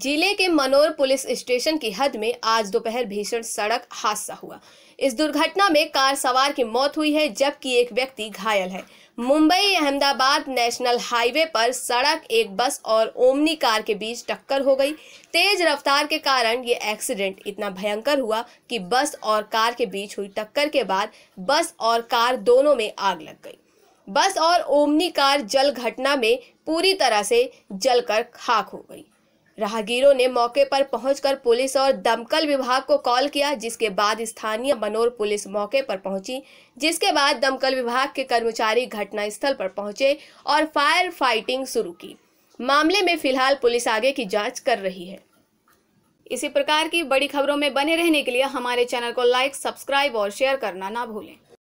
जिले के Manor police station की हद में आज दोपहर भीषण सड़क हादसा हुआ इस दुर्घटना में कार सवार की मौत हुई है जबकि एक व्यक्ति घायल है मुंबई अहमदाबाद नेशनल हाईवे पर सड़क एक बस और ओमनी कार के बीच टक्कर हो गई तेज रफ्तार के कारण ये एक्सीडेंट इतना भयंकर हुआ कि बस और कार के बीच हुई टक्कर के बाद बस और कार दोनों में आग लग गई बस और ओमनी कार जल घटना में पूरी तरह से जलकर खाक हो गई राहगीरों ने मौके पर पहुंचकर पुलिस और दमकल विभाग को कॉल किया जिसके बाद स्थानीय मनोर पुलिस मौके पर पहुंची जिसके बाद दमकल विभाग के कर्मचारी घटनास्थल पर पहुंचे और फायर फाइटिंग शुरू की मामले में फिलहाल पुलिस आगे की जांच कर रही है इसी प्रकार की बड़ी खबरों में बने रहने के लिए हमारे चैनल को लाइक सब्सक्राइब और शेयर करना ना भूलें